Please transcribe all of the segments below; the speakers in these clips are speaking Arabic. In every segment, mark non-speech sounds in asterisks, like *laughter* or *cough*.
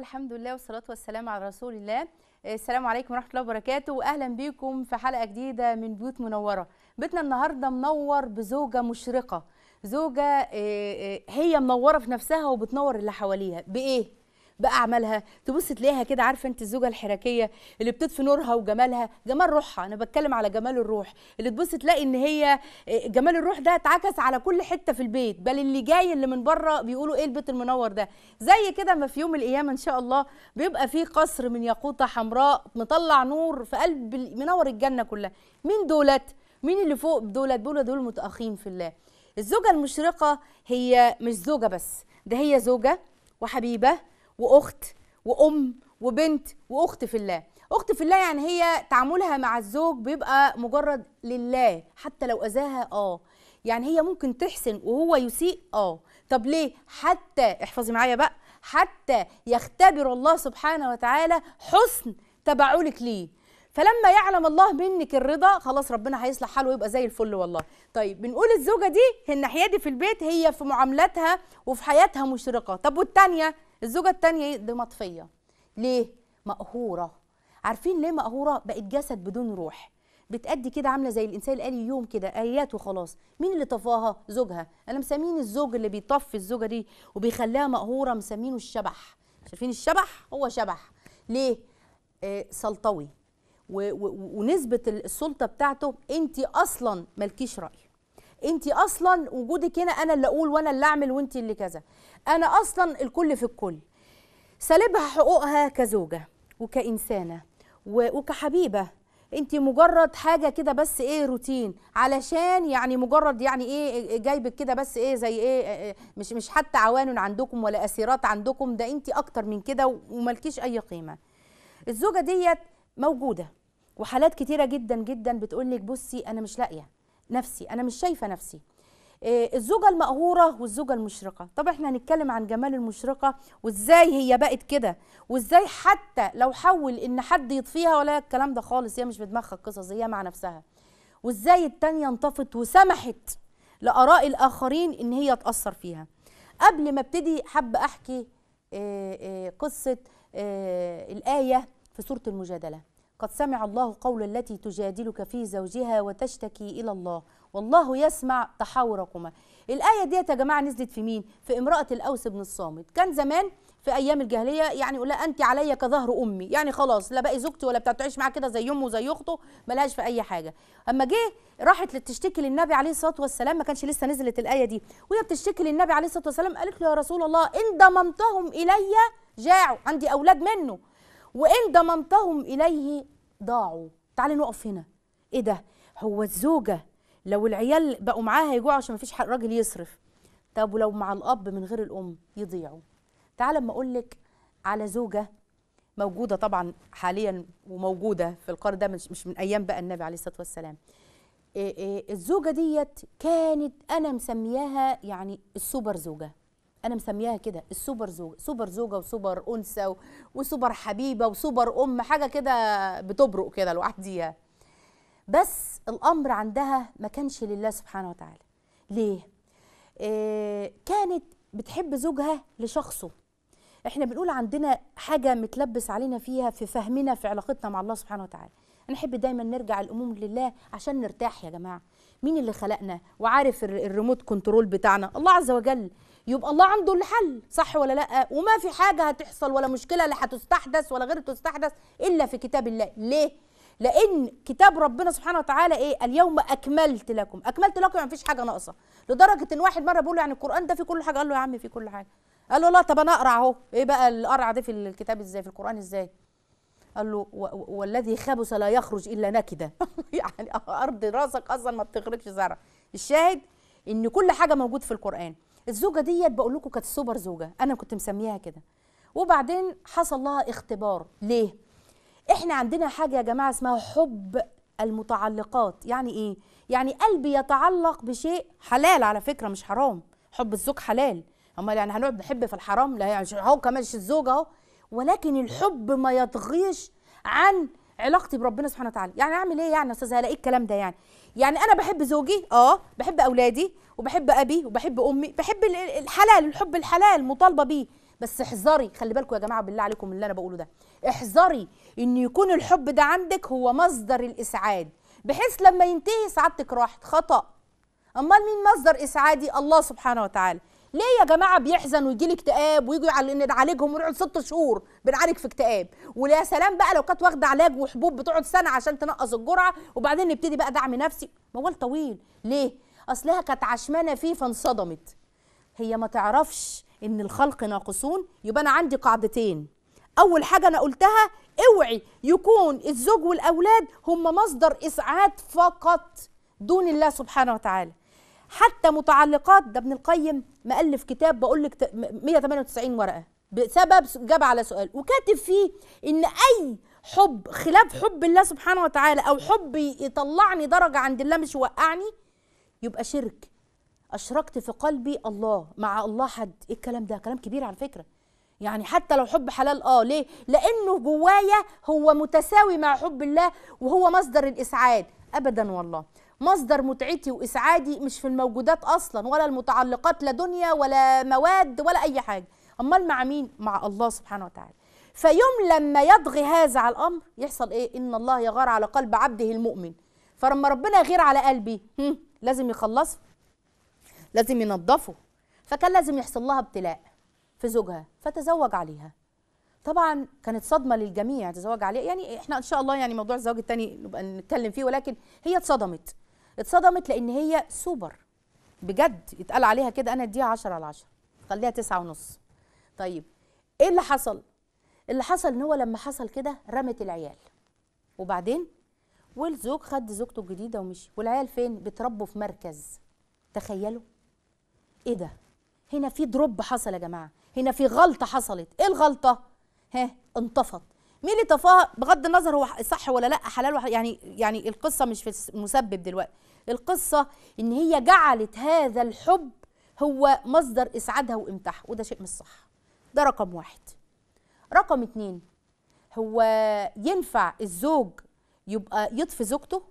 والحمد لله والصلاة والسلام على رسول الله آه، السلام عليكم ورحمة الله وبركاته وأهلا بيكم في حلقة جديدة من بيوت منورة بيتنا النهاردة منور بزوجة مشرقة زوجة آه، آه، هي منورة في نفسها وبتنور اللي حواليها بإيه؟ باعمالها تبص تلاقيها كده عارفه انت الزوجه الحركيه اللي بتطفي نورها وجمالها جمال روحها انا بتكلم على جمال الروح اللي تبص تلاقي ان هي آه، جمال الروح ده اتعكس على كل حته في البيت بل اللي جاي اللي من بره بيقولوا ايه البيت المنور ده زي كده ما في يوم الايام ان شاء الله بيبقى في قصر من ياقوته حمراء مطلع نور في قلب منور الجنه كلها مين دولت مين اللي فوق دولت دول دول متأخين في الله الزوجة المشرقة هي مش زوجة بس ده هي زوجة وحبيبة واخت وام وبنت واخت في الله اخت في الله يعني هي تعاملها مع الزوج بيبقى مجرد لله حتى لو اذاها اه يعني هي ممكن تحسن وهو يسيء اه طب ليه حتى احفظي معايا بقى حتى يختبر الله سبحانه وتعالى حسن تبعلك ليه فلما يعلم الله منك الرضا خلاص ربنا هيصلح حاله ويبقى زي الفل والله طيب بنقول الزوجه دي الناحيه دي في البيت هي في معاملاتها وفي حياتها مشرقه طب والتانيه الزوجه الثانيه دي مطفيه ليه مقهوره عارفين ليه مقهوره بقت جسد بدون روح بتأدي كده عامله زي الانسان اللي قال يوم كده ايات وخلاص مين اللي طفاها زوجها انا مسمين الزوج اللي بيطفي الزوجه دي وبيخليها مقهوره مسمينه الشبح شايفين الشبح هو شبح ليه آه سلطوي و و ونسبه السلطه بتاعته انت اصلا مالكيش راي انت اصلا وجودك هنا انا اللي اقول وانا اللي اعمل وانت اللي كذا انا اصلا الكل في الكل سالبها حقوقها كزوجه وكانسانه وكحبيبه انت مجرد حاجه كده بس ايه روتين علشان يعني مجرد يعني ايه جايبك كده بس ايه زي ايه, إيه،, إيه، مش مش حتى عوان عندكم ولا اسيرات عندكم ده انت اكتر من كده وملكيش اي قيمه الزوجه ديت موجوده وحالات كتيره جدا جدا بتقول لك بصي انا مش لاقيه نفسي انا مش شايفه نفسي آه، الزوجه المقهوره والزوجه المشرقه طب احنا هنتكلم عن جمال المشرقه وازاي هي بقت كده وازاي حتى لو حول ان حد يطفيها ولا الكلام ده خالص هي مش بدماغها القصص هي مع نفسها وازاي التانيه انطفت وسمحت لاراء الاخرين ان هي تاثر فيها قبل ما ابتدي حابه احكي آه، آه، قصه الايه في سوره المجادله قد سمع الله قول التي تجادلك في زوجها وتشتكي الى الله والله يسمع تحاوركما الآية ديت يا جماعة نزلت في مين؟ في امرأة الأوس بن الصامت كان زمان في أيام الجاهلية يعني يقول أنت علي كظهر أمي يعني خلاص لا بقي زوجتي ولا بتعيش تعيش معاه كده زي أمه وزي أخته ملهاش في أي حاجة أما جه راحت لتشتكي للنبي عليه الصلاة والسلام ما كانش لسه نزلت الآية دي وهي بتشتكي للنبي عليه الصلاة والسلام قالت له يا رسول الله إن ضممتهم إلي جاعوا عندي أولاد منه وإن ضممتهم إليه ضاعوا تعالي نقف هنا إيه ده هو الزوجة لو العيال بقوا معاها يجوعوا عشان مفيش فيش راجل يصرف طب ولو مع الاب من غير الام يضيعوا تعال اما اقول لك على زوجه موجوده طبعا حاليا وموجوده في القرن ده مش من ايام بقى النبي عليه الصلاه والسلام إيه إيه الزوجه ديت كانت انا مسمياها يعني السوبر زوجه انا مسمياها كده السوبر زوجه سوبر زوجه وسوبر انثى وسوبر حبيبه وسوبر ام حاجه كده بتبرق كده لوحديها بس الأمر عندها ما كانش لله سبحانه وتعالى ليه؟ إيه كانت بتحب زوجها لشخصه احنا بنقول عندنا حاجة متلبس علينا فيها في فهمنا في علاقتنا مع الله سبحانه وتعالى نحب دايما نرجع الاموم لله عشان نرتاح يا جماعة مين اللي خلقنا وعارف الريموت كنترول بتاعنا الله عز وجل يبقى الله عنده الحل صح ولا لا وما في حاجة هتحصل ولا مشكلة لا هتستحدث ولا غير تستحدث إلا في كتاب الله ليه لان كتاب ربنا سبحانه وتعالى ايه اليوم اكملت لكم اكملت لكم يعني مفيش حاجه ناقصه لدرجه ان واحد مره بيقول يعني القران ده فيه كل حاجه قال له يا عم فيه كل حاجه قال له لا طب انا اقرا اهو ايه بقى القرعه دي في الكتاب ازاي في القران ازاي قال له والذي خبث لا يخرج الا نكده *laughs* يعني ارض راسك اصلا ما بتخرجش زرع الشاهد ان كل حاجه موجود في القران الزوجه ديت بقول لكم كانت سوبر زوجه انا كنت مسميها كده وبعدين حصل لها اختبار ليه احنا عندنا حاجه يا جماعه اسمها حب المتعلقات يعني ايه يعني قلبي يتعلق بشيء حلال على فكره مش حرام حب الزوج حلال امال يعني هنقعد نحب في الحرام لا يعني اهو كمان الزوج اهو ولكن الحب ما يطغيش عن علاقتي بربنا سبحانه وتعالى يعني اعمل ايه يعني يا استاذ هلا ايه الكلام ده يعني يعني انا بحب زوجي اه بحب اولادي وبحب ابي وبحب امي بحب الحلال الحب الحلال مطالبه بيه بس احذري خلي بالكم يا جماعه بالله عليكم من اللي انا بقوله ده احذري ان يكون الحب ده عندك هو مصدر الاسعاد بحيث لما ينتهي سعادتك راحت خطا امال مين مصدر اسعادي الله سبحانه وتعالى ليه يا جماعه بيحزن ويجي لي اكتئاب ويجوا على نعالجهم ونقعد ست شهور بنعالج في اكتئاب ويا سلام بقى لو كانت واخده علاج وحبوب بتقعد سنه عشان تنقص الجرعه وبعدين نبتدي بقى دعم نفسي موال طويل ليه اصلها كانت عشمانه فيه فانصدمت هي ما تعرفش ان الخلق ناقصون يبقى انا عندي قاعدتين اول حاجه انا قلتها اوعي يكون الزوج والاولاد هم مصدر اسعاد فقط دون الله سبحانه وتعالى حتى متعلقات ده ابن القيم مؤلف كتاب بقول لك 198 ورقه بسبب جاب على سؤال وكاتب فيه ان اي حب خلاف حب الله سبحانه وتعالى او حب يطلعني درجه عند الله مش يوقعني يبقى شرك اشركت في قلبي الله مع الله حد ايه الكلام ده كلام كبير على فكره يعني حتى لو حب حلال اه ليه لانه جوايا هو متساوي مع حب الله وهو مصدر الاسعاد ابدا والله مصدر متعتي واسعادي مش في الموجودات اصلا ولا المتعلقات لا دنيا ولا مواد ولا اي حاجه امال مع مين مع الله سبحانه وتعالى فيوم لما يضغي هذا على الامر يحصل ايه ان الله يغار على قلب عبده المؤمن فلما ربنا يغير على قلبي لازم يخلصه لازم ينظفه فكان لازم يحصل لها ابتلاء في زوجها فتزوج عليها طبعا كانت صدمه للجميع تزوج عليها يعني احنا ان شاء الله يعني موضوع الزواج الثاني نبقى نتكلم فيه ولكن هي اتصدمت اتصدمت لان هي سوبر بجد يتقال عليها كده انا اديها 10 على 10 خليها 9 ونص طيب ايه اللي حصل اللي حصل ان هو لما حصل كده رمت العيال وبعدين والزوج خد زوجته الجديده ومشي والعيال فين بتربوا في مركز تخيلوا ايه ده هنا في دروب حصل يا جماعه هنا في غلطه حصلت ايه الغلطه ها انطفت مين اللي طفاها بغض النظر هو صح ولا لا حلال يعني يعني القصه مش في المسبب دلوقتي القصه ان هي جعلت هذا الحب هو مصدر اسعادها وامتاعها وده شيء مش صح ده رقم واحد رقم اتنين هو ينفع الزوج يبقى يطفي زوجته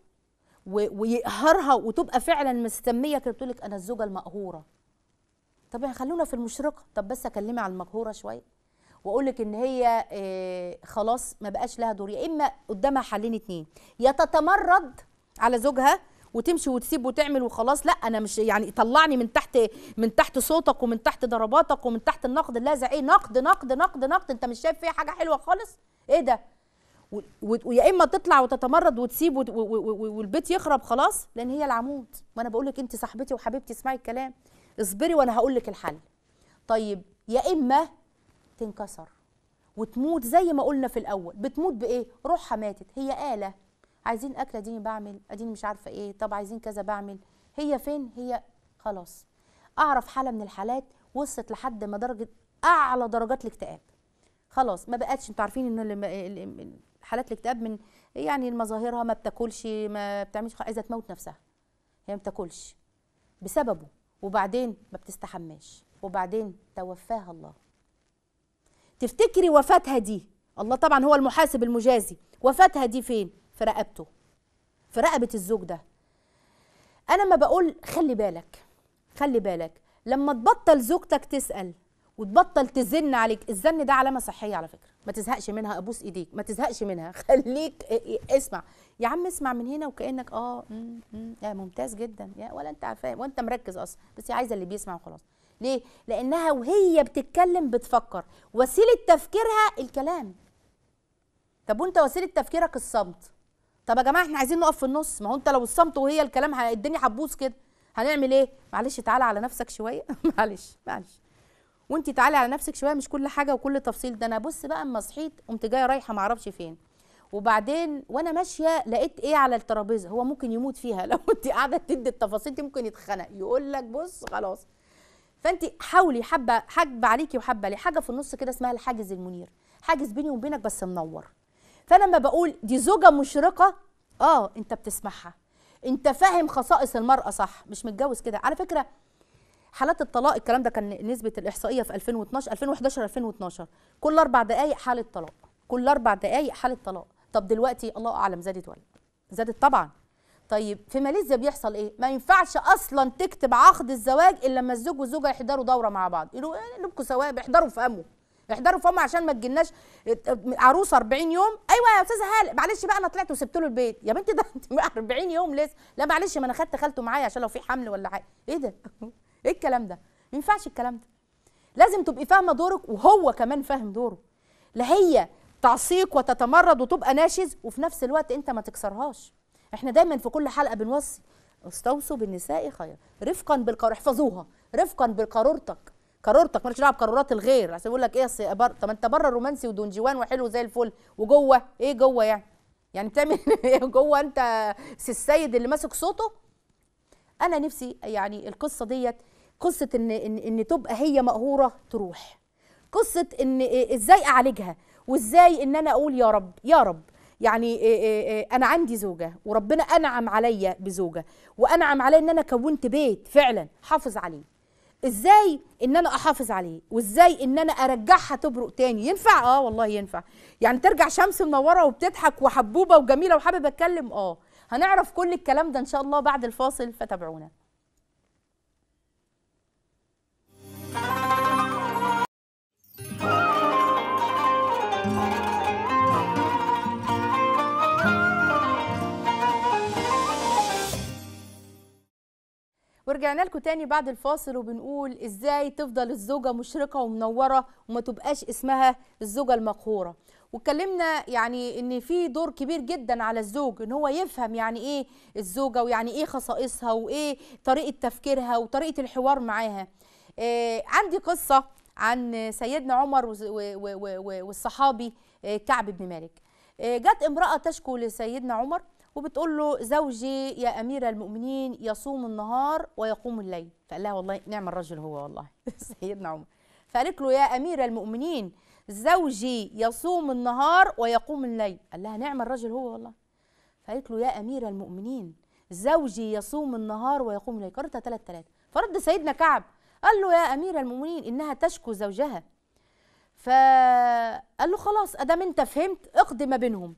ويقهرها وتبقى فعلا مستميه كده بتقول لك انا الزوجه المقهوره طب خلونا في المشرقه طب بس اكلمي على المقهوره شويه واقول لك ان هي آه، خلاص ما بقاش لها دور يا اما قدامها حلين اتنين يا تتمرد على زوجها وتمشي وتسيب وتعمل وخلاص لا انا مش يعني طلعني من تحت من تحت صوتك ومن تحت ضرباتك ومن تحت النقد اللاذع ايه نقد نقد نقد نقد انت مش شايف فيها حاجه حلوه خالص ايه ده ويا اما تطلع وتتمرد وتسيب والبيت يخرب خلاص لان هي العمود وانا بقول لك انت صاحبتي وحبيبتي اسمعي الكلام اصبري وانا هقول لك الحل طيب يا اما تنكسر وتموت زي ما قلنا في الاول بتموت بايه روحها ماتت هي آلة عايزين اكل اديني بعمل اديني مش عارفه ايه طب عايزين كذا بعمل هي فين هي خلاص اعرف حاله من الحالات وصلت لحد ما درجه اعلى درجات الاكتئاب خلاص ما بقتش انتوا عارفين ان حالات الاكتئاب من يعني مظاهرها ما بتاكلش ما بتعملش عايزه تموت نفسها هي ما بتاكلش بسببه وبعدين ما بتستحماش وبعدين توفاها الله تفتكري وفاتها دي الله طبعا هو المحاسب المجازي وفاتها دي فين في رقبته في رقبه الزوج ده انا ما بقول خلي بالك خلي بالك لما تبطل زوجتك تسال وتبطل تزن عليك الزن ده علامه صحيه على فكره ما تزهقش منها ابوس ايديك ما تزهقش منها *laughs* خليك اسمع يا عم اسمع من هنا وكانك اه يا ممتاز جدا يا ولا انت عارفاه وانت مركز اصلا بس هي عايزه اللي بيسمع وخلاص ليه لانها وهي بتتكلم بتفكر وسيله تفكيرها الكلام طب وانت وسيله تفكيرك الصمت طب يا جماعه احنا عايزين نقف في النص ما هو انت لو الصمت وهي الكلام الدنيا هتبوظ كده هنعمل ايه معلش تعالى على نفسك شويه *laughs* معلش معلش وانت تعالي على نفسك شويه مش كل حاجه وكل تفصيل ده انا بص بقى اما صحيت قمت جايه رايحه ما اعرفش فين وبعدين وانا ماشيه لقيت ايه على الترابيزه هو ممكن يموت فيها *laughs* لو انت قاعده تدي التفاصيل دي ممكن يتخنق يقول لك بص خلاص فانت حاولي حبه حجب عليكي وحبه لي حاجه في النص كده اسمها الحاجز المنير حاجز بيني وبينك بس منور فانا لما بقول دي زوجه مشرقه اه انت بتسمعها انت فاهم خصائص المراه صح مش متجوز كده على فكره حالات الطلاق الكلام ده كان نسبه الاحصائيه في 2012 2011 2012 كل اربع دقائق حاله طلاق كل اربع دقائق حاله طلاق طب دلوقتي الله اعلم زادت ولا زادت طبعا طيب في ماليزيا بيحصل ايه ما ينفعش اصلا تكتب عقد الزواج الا لما الزوج والزوجه يحضروا دوره مع بعض يقولوا لكم إيه، ثواب احضروا امه احضروا فهموا عشان ما تجيلناش اه، عروسه 40 يوم ايوه يا استاذه هاله معلش بقى انا طلعت وسبت له البيت يا بنتي ده انت 40 يوم لسه لا معلش ما انا خدت خالته معايا عشان لو في حمل ولا حاجه ايه ده ايه الكلام ده ما ينفعش الكلام ده لازم تبقي فاهمه دورك وهو كمان فاهم دوره لا هي تعصيك وتتمرد وتبقى ناشز وفي نفس الوقت انت ما تكسرهاش احنا دايما في كل حلقه بنوصي استوصوا بالنساء خير رفقا بالقرار احفظوها رفقا بقارورتك قارورتك مالكش دعوه بقرارات الغير عشان يقول لك ايه اصل بر... طب انت بره رومانسي ودون جوان وحلو زي الفل وجوه ايه جوه يعني يعني بتعمل *laughs* ايه جوه انت السيد اللي ماسك صوته انا نفسي يعني القصه ديت قصه ان ان, إن تبقى هي مقهوره تروح قصه ان ازاي اعالجها وازاي ان انا اقول يا رب يا رب يعني انا عندي زوجه وربنا انعم عليا بزوجه وانعم عليا ان انا كونت بيت فعلا حافظ عليه ازاي ان انا احافظ عليه وازاي ان انا ارجعها تبرق تاني ينفع اه والله ينفع يعني ترجع شمس منوره وبتضحك وحبوبه وجميله وحابب اتكلم اه هنعرف كل الكلام ده ان شاء الله بعد الفاصل فتابعونا ورجعنا لكم تاني بعد الفاصل وبنقول ازاي تفضل الزوجه مشرقه ومنوره وما تبقاش اسمها الزوجه المقهوره واتكلمنا يعني ان في دور كبير جدا على الزوج ان هو يفهم يعني ايه الزوجه ويعني ايه خصائصها وايه طريقه تفكيرها وطريقه الحوار معاها إيه عندي قصه عن سيدنا عمر والصحابي آه، كعب بن مالك آه، جت امراه تشكو لسيدنا عمر وبتقول له زوجي يا أمير المؤمنين يصوم النهار ويقوم الليل فقال لها والله نعم الرجل هو والله *laughs* سيدنا عمر فقالت له يا أمير المؤمنين زوجي يصوم النهار ويقوم الليل قال لها نعم الرجل هو والله فقالت له يا أمير المؤمنين زوجي يصوم النهار ويقوم الليل قرتها ثلاث ثلاث فرد سيدنا كعب قال له يا أمير المؤمنين إنها تشكو زوجها فقال له خلاص أدام أنت فهمت اقضي ما بينهم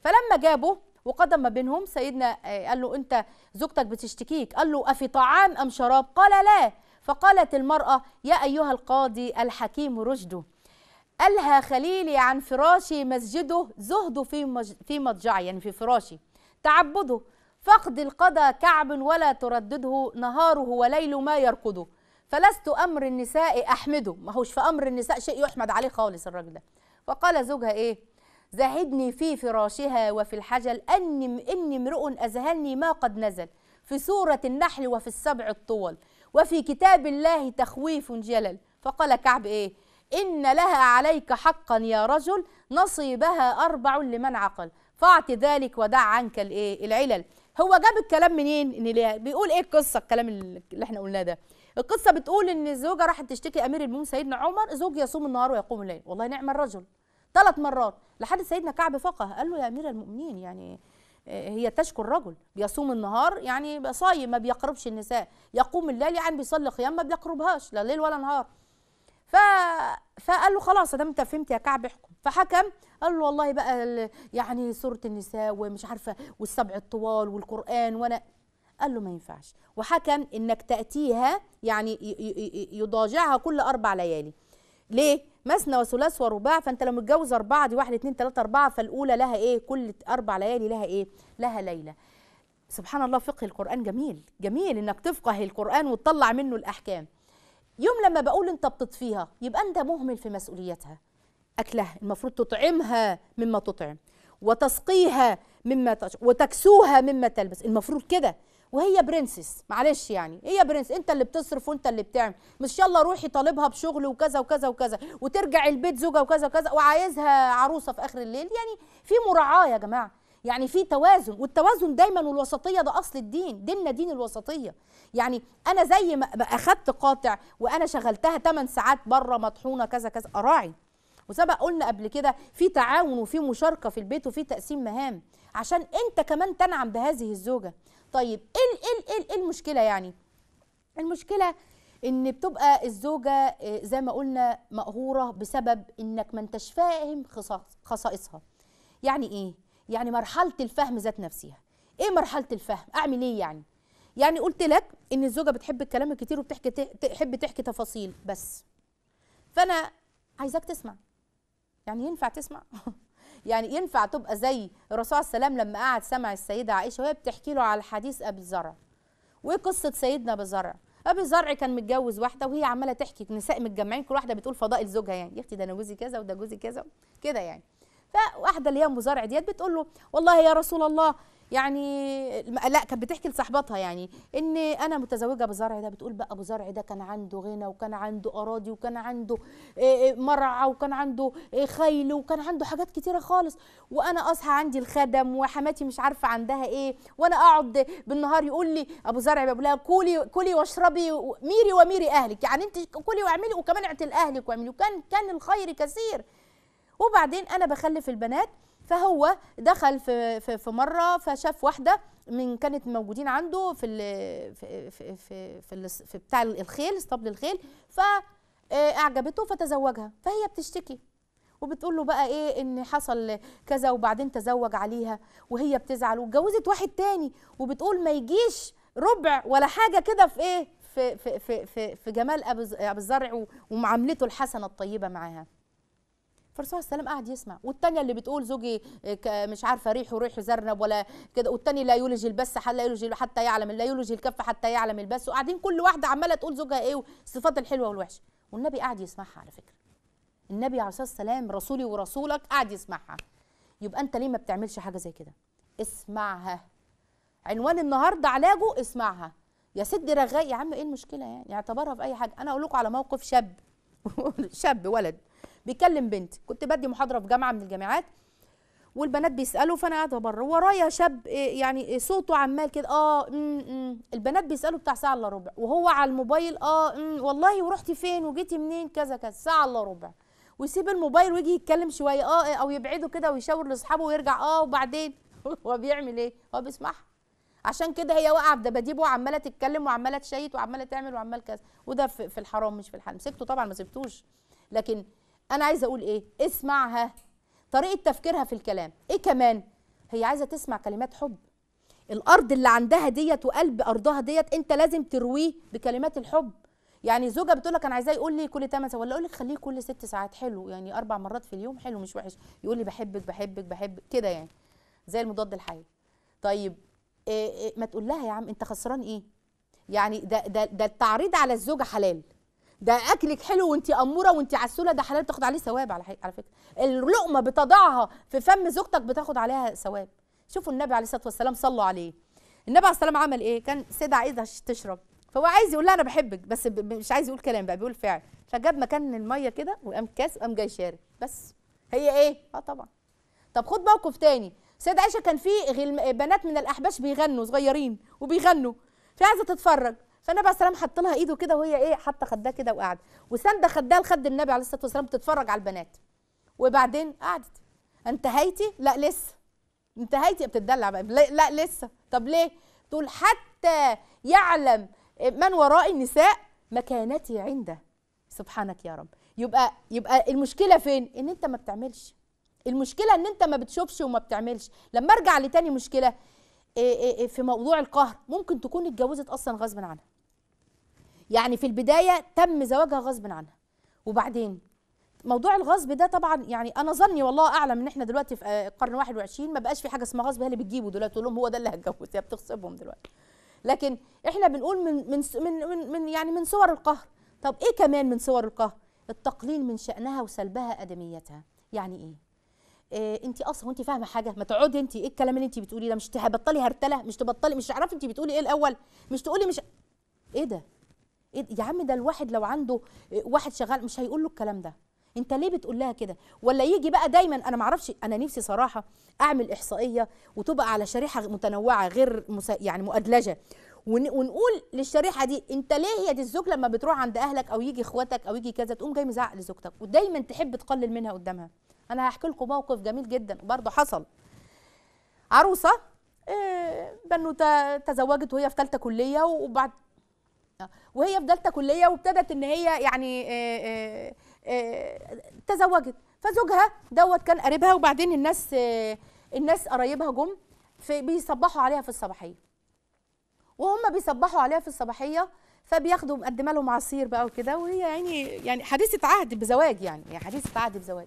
فلما جابه وقدم ما بينهم سيدنا آه، قال له أنت زوجتك بتشتكيك قال له أفي طعام أم شراب قال لا فقالت المرأة يا أيها القاضي الحكيم رشده ألهى خليلي عن فراشي مسجده زهده في, مج... في مضجعي يعني في فراشي تعبده فقد القضى كعب ولا تردده نهاره وليل ما يرقده فلست أمر النساء أحمده ما هوش في أمر النساء شيء يحمد عليه خالص الراجل ده فقال زوجها إيه زاهدني في فراشها وفي الحجل أني إني امرؤ أذهلني ما قد نزل في سورة النحل وفي السبع الطول وفي كتاب الله تخويف جلل فقال كعب إيه إن لها عليك حقا يا رجل نصيبها أربع لمن عقل فاعط ذلك ودع عنك الايه العلل هو جاب الكلام منين ان بيقول ايه القصه الكلام اللي احنا قلناه ده القصه بتقول ان الزوجه راحت تشتكي امير المؤمنين سيدنا عمر زوج يصوم النهار ويقوم الليل والله نعم الرجل ثلاث مرات لحد سيدنا كعب فقه قال له يا امير المؤمنين يعني آه، هي تشكو الرجل بيصوم النهار يعني صايم ما بيقربش النساء يقوم الليل يعني بيصلي قيام ما بيقربهاش لا ليل ولا نهار ف فقال له خلاص ده انت فهمت يا كعب احكم فحكم قال له والله بقى يعني سوره النساء ومش عارفه والسبع الطوال والقران وانا قال له ما ينفعش وحكم انك تاتيها يعني يضاجعها كل اربع ليالي ليه مثنى وثلاث ورباع فانت لو متجوز اربعه دي واحد اتنين تلاته اربعه فالاولى لها ايه كل اربع ليالي لها ايه لها ليله سبحان الله فقه القران جميل جميل انك تفقه القران وتطلع منه الاحكام يوم لما بقول انت بتطفيها يبقى انت مهمل في مسؤوليتها اكلها المفروض تطعمها مما تطعم وتسقيها مما تش... وتكسوها مما تلبس المفروض كده وهي برنسس معلش يعني هي برنس انت اللي بتصرف وانت اللي بتعمل مش يلا روحي طالبها بشغل وكذا وكذا وكذا وترجع البيت زوجة وكذا وكذا وعايزها عروسه في اخر الليل يعني في مراعاه يا جماعه يعني في توازن والتوازن دايما والوسطيه ده اصل الدين ديننا دين الوسطيه يعني انا زي ما اخذت قاطع وانا شغلتها 8 ساعات بره مطحونه كذا كذا اراعي وسبق قلنا قبل كده في تعاون وفي مشاركه في البيت وفي تقسيم مهام عشان انت كمان تنعم بهذه الزوجه طيب ايه ايه إيه, ايه المشكله يعني المشكله ان بتبقى الزوجه آه، زي ما قلنا مقهوره بسبب انك ما انتش فاهم خصائصها يعني ايه يعني مرحله الفهم ذات نفسها ايه مرحله الفهم اعمل ايه يعني يعني قلت لك ان الزوجه بتحب الكلام الكتير وبتحكي تحب تحكي تفاصيل بس فانا عايزاك تسمع يعني ينفع تسمع *laughs* يعني ينفع تبقى زي الرسول عليه السلام لما قعد سمع السيده عائشه وهي بتحكي له على حديث ابي زرع وايه قصه سيدنا ابي زرع ابي زرع كان متجوز واحده وهي عماله تحكي نساء متجمعين كل واحده بتقول فضائل زوجها يعني يا اختي ده انا جوزي كذا وده جوزي كذا كده يعني فواحده اللي هي مزارع ديت بتقول له والله يا رسول الله يعني لا كانت بتحكي لصاحبتها يعني ان انا متزوجه بزرع ده بتقول بقى ابو زرع ده كان عنده غنى وكان عنده اراضي وكان عنده مرعى وكان عنده خيل وكان عنده حاجات كتيره خالص وانا اصحى عندي الخدم وحماتي مش عارفه عندها ايه وانا اقعد بالنهار يقول لي ابو زرع بيقول لها كولي كولي واشربي ميري وميري اهلك يعني انت كولي واعملي وكمان اعتل اهلك واعملي وكان كان الخير كثير وبعدين انا بخلف البنات فهو دخل في في, في مره فشاف واحده من كانت موجودين عنده في في في في, في, في بتاع الخيل اسطبل الخيل فاعجبته آه، فتزوجها فهي بتشتكي وبتقول له بقى ايه ان حصل كذا وبعدين تزوج عليها وهي بتزعل واتجوزت واحد تاني وبتقول ما يجيش ربع ولا حاجه كده في ايه في في في, في جمال ابو الزرع ومعاملته الحسنه الطيبه معاها فالرسول عليه السلام قاعد يسمع والتانية اللي بتقول زوجي آه، مش عارفة ريحه ريح زرنب ولا كده والتاني لا يولج البس حتى لا يولج حتى يعلم لا يولج الكف حتى يعلم البس وقاعدين كل واحدة عمالة تقول زوجها ايه الصفات الحلوة والوحشة والنبي قاعد يسمعها على فكرة النبي عليه الصلاة والسلام رسولي ورسولك قاعد يسمعها يبقى انت ليه ما بتعملش حاجة زي كده اسمعها عنوان النهاردة علاجه اسمعها يا ست رغاي يا عم ايه المشكلة يعني اعتبرها في اي حاجة انا اقول لكم على موقف شاب *laughs* شاب ولد بيكلم بنت كنت بدي محاضره في جامعه من الجامعات والبنات بيسالوا فانا قاعده بره ورايا شاب آه، يعني آه، صوته عمال كده اه م -م. البنات بيسالوا بتاع ساعه الا ربع وهو على الموبايل اه م والله ورحتي فين وجيتي منين كذا كذا ساعه الا ربع ويسيب الموبايل ويجي يتكلم شويه اه, آه، او يبعده كده ويشاور لاصحابه ويرجع اه وبعدين *laughs* هو بيعمل ايه هو بيسمعها عشان كده هي واقعه في دباديب وعماله تتكلم وعماله تشيت وعماله تعمل وعمال كذا وده في الحرام مش في الحلال مسكته طبعا ما سبتوش لكن انا عايزه اقول ايه اسمعها طريقه تفكيرها في الكلام ايه كمان هي عايزه تسمع كلمات حب الارض اللي عندها ديت وقلب ارضها ديت انت لازم ترويه بكلمات الحب يعني زوجه بتقول لك انا عايزاه يقول لي كل 8 ساعات ولا اقول لك خليه كل 6 ساعات حلو يعني اربع مرات في اليوم حلو مش وحش يقول لي بحبك بحبك بحبك كده يعني زي المضاد الحيوي طيب إيه إيه ما تقول لها يا عم انت خسران ايه يعني ده ده ده التعريض على الزوجه حلال ده اكلك حلو وانت اموره وانت عسوله ده حلال بتاخد عليه ثواب على على فكره اللقمه بتضعها في فم زوجتك بتاخد عليها ثواب شوفوا النبي عليه الصلاه والسلام صلوا عليه النبي عليه الصلاه والسلام عمل ايه كان سيدة عايزه تشرب فهو عايز يقول لها انا بحبك بس مش عايز يقول كلام بقى بيقول فعل فجاب مكان الميه كده وقام كاس وقام جاي شارب بس هي ايه اه طبعا طب خد موقف تاني سيدة عائشه كان في بنات من الاحباش بيغنوا صغيرين وبيغنوا في عايزه تتفرج فالنبي عليه السلام حط لها ايده كده وهي ايه حاطه خدها كده وقعدت وسانده خدها لخد النبي عليه الصلاه والسلام بتتفرج على البنات وبعدين قعدت انتهيتي لا لسه انتهيتي بتدلع بقى لا لسه طب ليه تقول حتى يعلم من وراء النساء مكانتي عنده سبحانك يا رب يبقى يبقى المشكله فين ان انت ما بتعملش المشكله ان انت ما بتشوفش وما بتعملش لما ارجع لتاني مشكله إيه، إيه، إيه، في موضوع القهر ممكن تكون اتجوزت اصلا غصب عنها يعني في البداية تم زواجها غصب عنها وبعدين موضوع الغصب ده طبعا يعني انا ظني والله اعلم ان احنا دلوقتي في القرن آه، 21 ما بقاش في حاجه اسمها غصب هي اللي بتجيبه دلوقتي تقول لهم هو ده اللي هتجوز هي بتغصبهم دلوقتي لكن احنا بنقول من من من, من يعني من صور القهر طب ايه كمان من صور القهر التقليل من شانها وسلبها ادميتها يعني ايه إيه انت اصلا وانت فاهمه حاجه ما تقعدي انت ايه الكلام اللي انت بتقوليه ده مش تبطلي هرتله مش تبطلي مش تعرفي انت بتقولي ايه الاول مش تقولي مش ايه ده إيه يا عم ده الواحد لو عنده إيه، واحد شغال مش هيقول له الكلام ده انت ليه بتقول لها كده ولا يجي بقى دايما انا معرفش انا نفسي صراحه اعمل احصائيه وتبقى على شريحه متنوعه غير مسا يعني مؤدلجه ونقول للشريحه دي انت ليه يا دي الزوج لما بتروح عند اهلك او يجي اخواتك او يجي كذا تقوم جاي مزعق لزوجتك ودايما تحب تقلل منها قدامها انا هحكي لكم موقف جميل جدا برضه حصل عروسه إيه، بنوته تزوجت وهي في ثالثه كليه وبعد وهي في دالتة كليه وابتدت ان هي يعني آه، آه، آه، تزوجت فزوجها دوت كان قريبها وبعدين الناس الناس قرايبها جم بيصبحوا عليها في الصباحيه وهم بيصبحوا عليها في الصباحيه فبياخدوا مقدمه لهم عصير بقى وكده وهي يعني يعني حديثه عهد بزواج يعني يعني حديثه عهد بزواج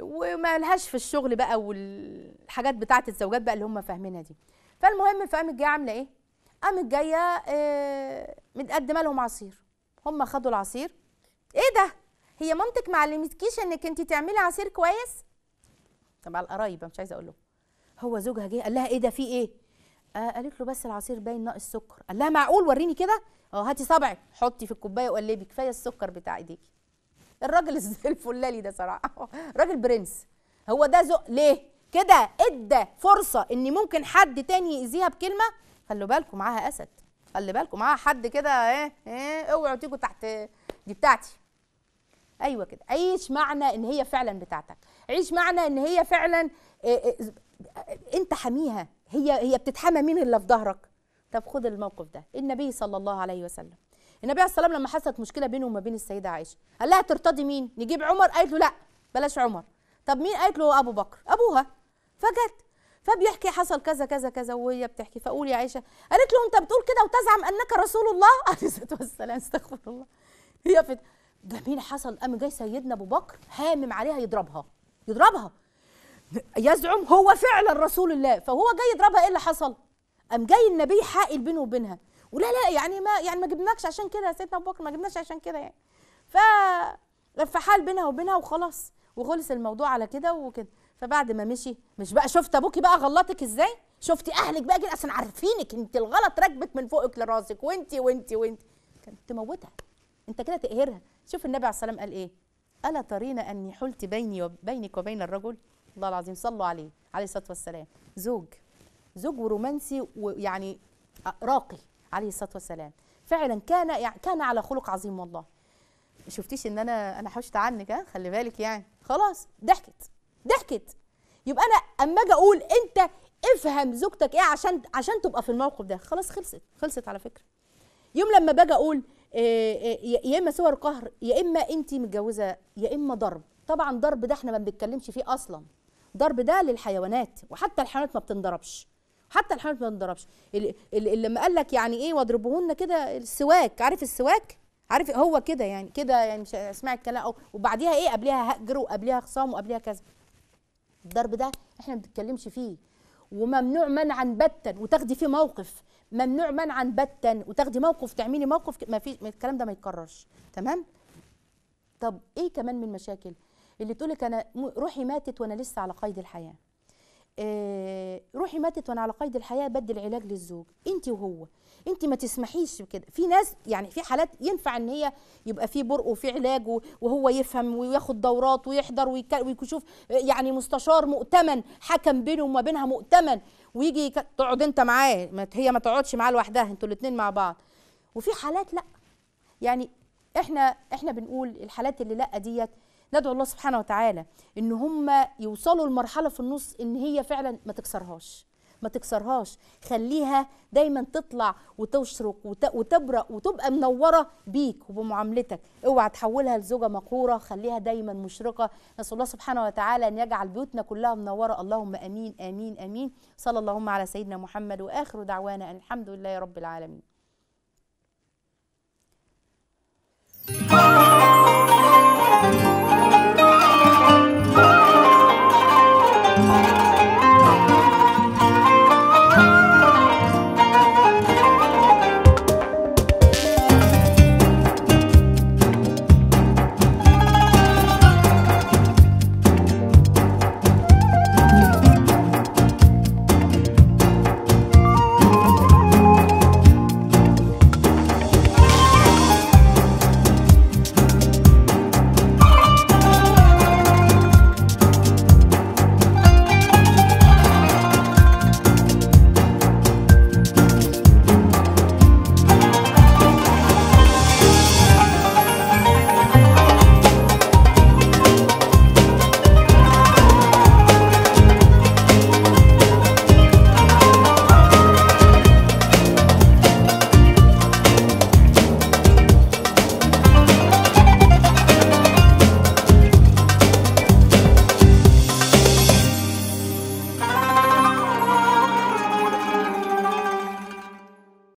وما لهاش في الشغل بقى والحاجات بتاعت الزوجات بقى اللي هم فاهمينها دي فالمهم فقامت جايه عامله ايه قامت جايه آه، متقدمه لهم عصير هم خدوا العصير ايه ده هي مامتك ما علمتكيش انك انت تعملي عصير كويس طبعا القرايب مش عايزه اقول لهم هو زوجها جه قال لها ايه ده في ايه آه قالت له بس العصير باين ناقص سكر قال لها معقول وريني كده اه هاتي صبعك حطي في الكوبايه وقلبي كفايه السكر بتاع ايديكي الراجل *laughs* الفلالي ده صراحه راجل برنس هو ده ذوق ليه كده ادى فرصه ان ممكن حد تاني يأذيها بكلمه خلوا بالكم معاها اسد خلي بالكم معاها حد كده ايه ايه اوعوا تيجوا تحت دي بتاعتي ايوه كده عيش معنى ان هي فعلا بتاعتك عيش معنى ان هي فعلا إيه إيه انت حاميها هي هي بتتحمى مين اللي في ظهرك طب خد الموقف ده النبي صلى الله عليه وسلم النبي عليه السلام لما حصلت مشكله بينه وما بين السيده عائشه قال لها ترتضي مين نجيب عمر قالت له لا بلاش عمر طب مين قالت له ابو بكر ابوها فجت فبيحكي حصل كذا كذا كذا وهي بتحكي فاقول يا عائشه قالت له انت بتقول كده وتزعم انك رسول الله *laughs* عليه الصلاه والسلام استغفر الله هي فت... ده مين حصل قام جاي سيدنا ابو بكر هامم عليها يضربها يضربها يزعم هو فعلا رسول الله فهو جاي يضربها ايه اللي حصل قام جاي النبي حائل بينه وبينها ولا لا يعني ما يعني ما جبناكش عشان كده يا سيدنا ابو بكر ما جبناش عشان كده يعني ف فحال بينها وبينها وخلاص وخلص الموضوع على كده وكده فبعد ما مشي مش بقى شفت ابوكي بقى غلطك ازاي شفتي اهلك بقى كده اصلا عارفينك انت الغلط راكبك من فوقك لراسك وانت وانت وانت كانت تموتها انت كده تقهرها شوف النبي عليه والسلام قال ايه الا ترين اني حلت بيني وبينك وبين الرجل الله العظيم صلوا عليه عليه الصلاه والسلام زوج زوج ورومانسي ويعني آه، راقي عليه الصلاه والسلام فعلا كان يعني كان على خلق عظيم والله شفتيش ان انا انا حشت عنك ها خلي بالك يعني خلاص ضحكت ضحكت يبقى انا اما اجي اقول انت افهم زوجتك ايه عشان عشان تبقى في الموقف ده خلاص خلصت خلصت على فكره يوم لما باجي اقول آه، آه، يا اما صور قهر يا اما انت متجوزه يا اما ضرب طبعا ضرب ده احنا ما بنتكلمش فيه اصلا ضرب ده للحيوانات وحتى الحيوانات ما بتنضربش حتى الحيوانات ما بتنضربش اللي, لما قال لك يعني ايه واضربوهن كده السواك عارف السواك عارف هو كده يعني كده يعني مش اسمعي الكلام وبعديها ايه قبلها هجر وقبلها خصام وقبلها كذا الضرب ده احنا ما بنتكلمش فيه وممنوع منعا باتا وتاخدي فيه موقف ممنوع منعا باتا وتاخدي موقف تعملي موقف ما في الكلام ده ما يتكررش تمام طب ايه كمان من مشاكل اللي تقولك انا روحي ماتت وانا لسه على قيد الحياه آه، روحي ماتت وانا على قيد الحياه بدي العلاج للزوج انت وهو انت ما تسمحيش بكده في ناس يعني في حالات ينفع ان هي يبقى في برق وفي علاج وهو يفهم وياخد دورات ويحضر ويشوف آه، يعني مستشار مؤتمن حكم بينه وما بينها مؤتمن ويجي تقعد انت معاه هي ما تقعدش معاه لوحدها انتوا الاثنين مع بعض وفي حالات لا يعني احنا احنا بنقول الحالات اللي لا ديت ندعو الله سبحانه وتعالى ان هم يوصلوا لمرحله في النص ان هي فعلا ما تكسرهاش ما تكسرهاش خليها دايما تطلع وتشرق وتبرق وتبقى منوره بيك وبمعاملتك اوعى تحولها لزوجه مقهوره خليها دايما مشرقه نسال الله سبحانه وتعالى ان يجعل بيوتنا كلها منوره اللهم امين امين امين صلى اللهم على سيدنا محمد واخر دعوانا ان الحمد لله رب العالمين